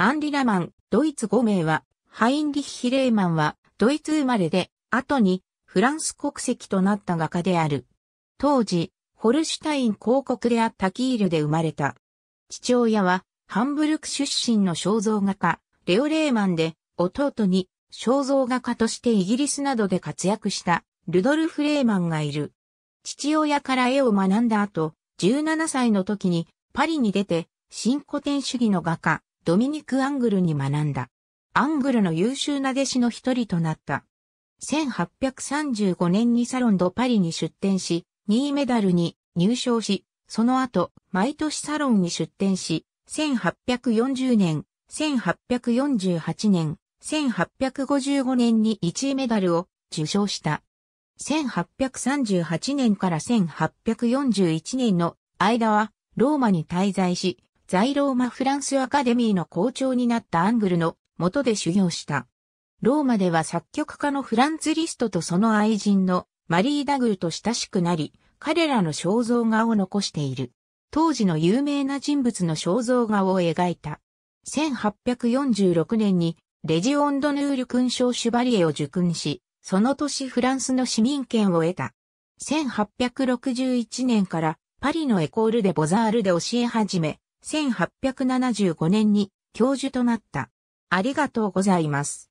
アンリ・ラマン、ドイツ5名は、ハインリッヒ・レーマンは、ドイツ生まれで、後に、フランス国籍となった画家である。当時、ホルシュタイン公国であったキールで生まれた。父親は、ハンブルク出身の肖像画家、レオ・レーマンで、弟に、肖像画家としてイギリスなどで活躍した、ルドルフ・レーマンがいる。父親から絵を学んだ後、17歳の時に、パリに出て、新古典主義の画家、ドミニク・アングルに学んだ。アングルの優秀な弟子の一人となった。1835年にサロンド・パリに出展し、2位メダルに入賞し、その後、毎年サロンに出展し、1840年、1848年、1855年に1位メダルを受賞した。1838年から1841年の間はローマに滞在し、在ローマフランスアカデミーの校長になったアングルの元で修行した。ローマでは作曲家のフランツ・リストとその愛人のマリー・ダグルと親しくなり、彼らの肖像画を残している。当時の有名な人物の肖像画を描いた。1846年にレジオンドヌール勲章シュバリエを受勲し、その年フランスの市民権を得た。1861年からパリのエコールでボザールで教え始め、1875年に教授となった。ありがとうございます。